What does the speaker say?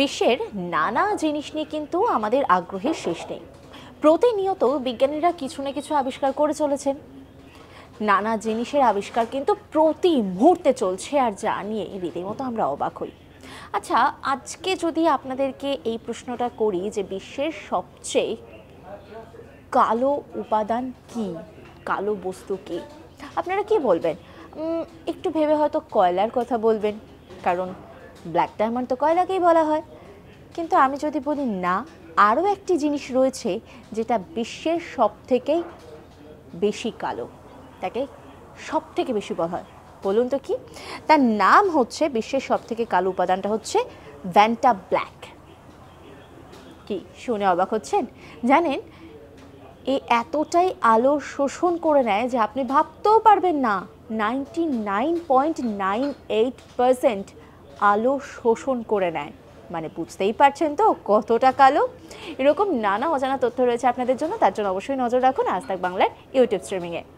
বিশ্বের নানা জিনিস নিয়ে কিন্তু আমাদের আগ্রহের শেষ নেই প্রতিনিয়ত বিজ্ঞানীরা কিছু না কিছু আবিষ্কার করে চলেছেন নানা জিনিসের আবিষ্কার কিন্তু প্রতি মুহূর্তে চলছে আর যা নিয়ে রীতিমতো আমরা অবাক হই আচ্ছা আজকে যদি আপনাদেরকে এই প্রশ্নটা করি যে বিশ্বের সবচেয়ে কালো উপাদান কি কালো বস্তু কি আপনারা কি বলবেন একটু ভেবে হয়তো কয়লার কথা বলবেন কারণ ব্ল্যাক ডায়মন্ড তো কয়লাকেই বলা হয় কিন্তু আমি যদি বলি না আরও একটি জিনিস রয়েছে যেটা বিশ্বের সব থেকেই বেশি কালো তাকে সব থেকে বেশি বলা হয় বলুন তো কি তার নাম হচ্ছে বিশ্বের সব থেকে কালো উপাদানটা হচ্ছে ভ্যান্টা ব্ল্যাক কি শুনে অবাক হচ্ছেন জানেন এ এতটাই আলো শোষণ করে নেয় যে আপনি ভাবতেও পারবেন না ninety nine point nine eight percent আলো শোষণ করে নেয় মানে বুঝতেই পারছেন তো কতটা কালো এরকম নানা অজানা তথ্য রয়েছে আপনাদের জন্য তার জন্য অবশ্যই নজর রাখুন আজ তাক বাংলার ইউটিউব স্ট্রিমিংয়ে